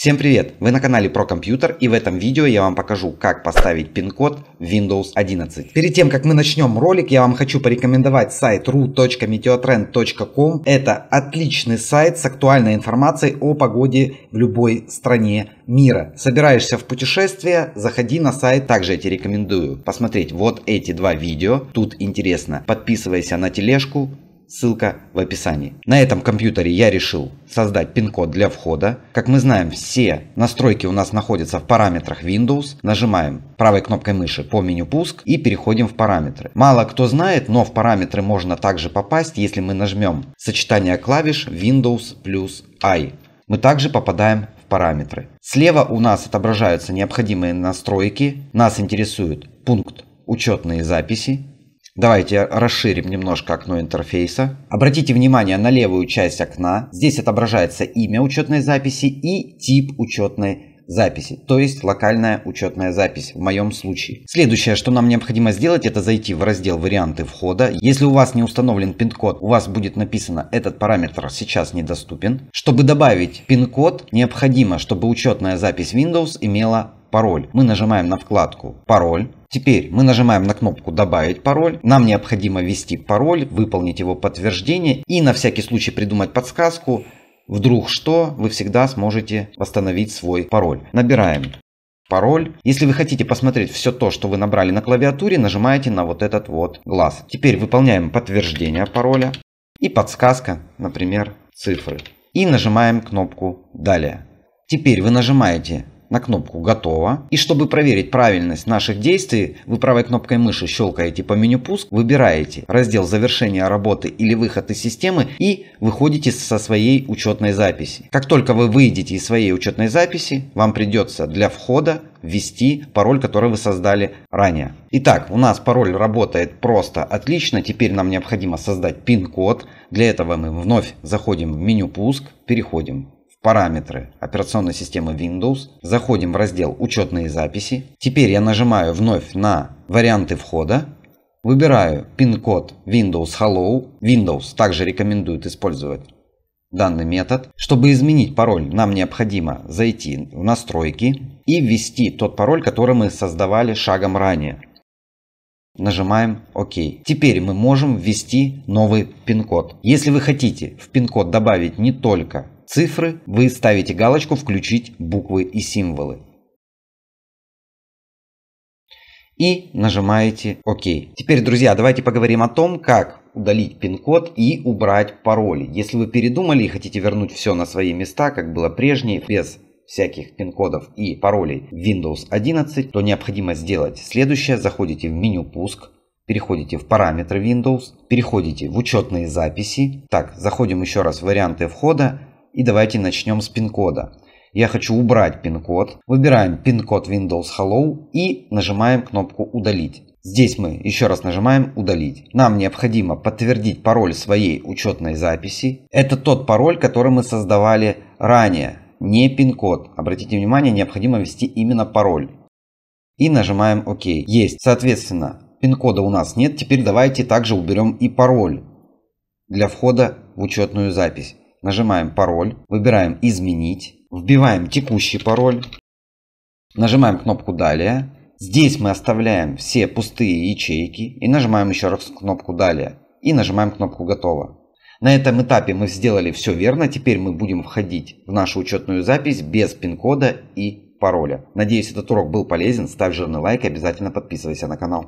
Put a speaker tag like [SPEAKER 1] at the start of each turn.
[SPEAKER 1] Всем привет! Вы на канале про компьютер и в этом видео я вам покажу как поставить пин-код Windows 11. Перед тем как мы начнем ролик я вам хочу порекомендовать сайт ru.meteotrend.com Это отличный сайт с актуальной информацией о погоде в любой стране мира. Собираешься в путешествие, заходи на сайт, также я тебе рекомендую посмотреть вот эти два видео, тут интересно. Подписывайся на тележку, ссылка в описании. На этом компьютере я решил создать пин-код для входа. Как мы знаем, все настройки у нас находятся в параметрах Windows. Нажимаем правой кнопкой мыши по меню пуск и переходим в параметры. Мало кто знает, но в параметры можно также попасть, если мы нажмем сочетание клавиш Windows плюс I. Мы также попадаем в параметры. Слева у нас отображаются необходимые настройки. Нас интересует пункт учетные записи. Давайте расширим немножко окно интерфейса. Обратите внимание на левую часть окна. Здесь отображается имя учетной записи и тип учетной записи, то есть локальная учетная запись в моем случае. Следующее, что нам необходимо сделать, это зайти в раздел «Варианты входа». Если у вас не установлен пин-код, у вас будет написано «Этот параметр сейчас недоступен». Чтобы добавить пин-код, необходимо, чтобы учетная запись Windows имела пароль. Мы нажимаем на вкладку «Пароль». Теперь мы нажимаем на кнопку «Добавить пароль». Нам необходимо ввести пароль, выполнить его подтверждение и на всякий случай придумать подсказку. Вдруг что, вы всегда сможете восстановить свой пароль. Набираем пароль. Если вы хотите посмотреть все то, что вы набрали на клавиатуре, нажимаете на вот этот вот глаз. Теперь выполняем подтверждение пароля и подсказка, например, цифры. И нажимаем кнопку «Далее». Теперь вы нажимаете на кнопку «Готово». И чтобы проверить правильность наших действий, вы правой кнопкой мыши щелкаете по меню «Пуск», выбираете раздел «Завершение работы» или «Выход из системы» и выходите со своей учетной записи. Как только вы выйдете из своей учетной записи, вам придется для входа ввести пароль, который вы создали ранее. Итак, у нас пароль работает просто отлично. Теперь нам необходимо создать пин-код. Для этого мы вновь заходим в меню «Пуск», переходим Параметры операционной системы Windows. Заходим в раздел «Учетные записи». Теперь я нажимаю вновь на «Варианты входа». Выбираю пин-код Windows Hello. Windows также рекомендует использовать данный метод. Чтобы изменить пароль, нам необходимо зайти в настройки и ввести тот пароль, который мы создавали шагом ранее. Нажимаем ОК. Теперь мы можем ввести новый пин-код. Если вы хотите в пин-код добавить не только цифры, вы ставите галочку «Включить буквы и символы». И нажимаете ОК. Теперь, друзья, давайте поговорим о том, как удалить пин-код и убрать пароли. Если вы передумали и хотите вернуть все на свои места, как было прежнее, без всяких пин-кодов и паролей в Windows 11, то необходимо сделать следующее. Заходите в меню «Пуск», переходите в параметры Windows, переходите в учетные записи. Так, заходим еще раз в варианты входа и давайте начнем с пин-кода. Я хочу убрать пин-код. Выбираем пин-код Windows Hello и нажимаем кнопку «Удалить». Здесь мы еще раз нажимаем «Удалить». Нам необходимо подтвердить пароль своей учетной записи. Это тот пароль, который мы создавали ранее не пин-код. Обратите внимание, необходимо ввести именно пароль. И нажимаем ОК. Есть. Соответственно, пин-кода у нас нет. Теперь давайте также уберем и пароль для входа в учетную запись. Нажимаем пароль, выбираем изменить, вбиваем текущий пароль, нажимаем кнопку далее. Здесь мы оставляем все пустые ячейки и нажимаем еще раз кнопку далее и нажимаем кнопку готово. На этом этапе мы сделали все верно, теперь мы будем входить в нашу учетную запись без пин-кода и пароля. Надеюсь, этот урок был полезен. Ставь жирный лайк и обязательно подписывайся на канал.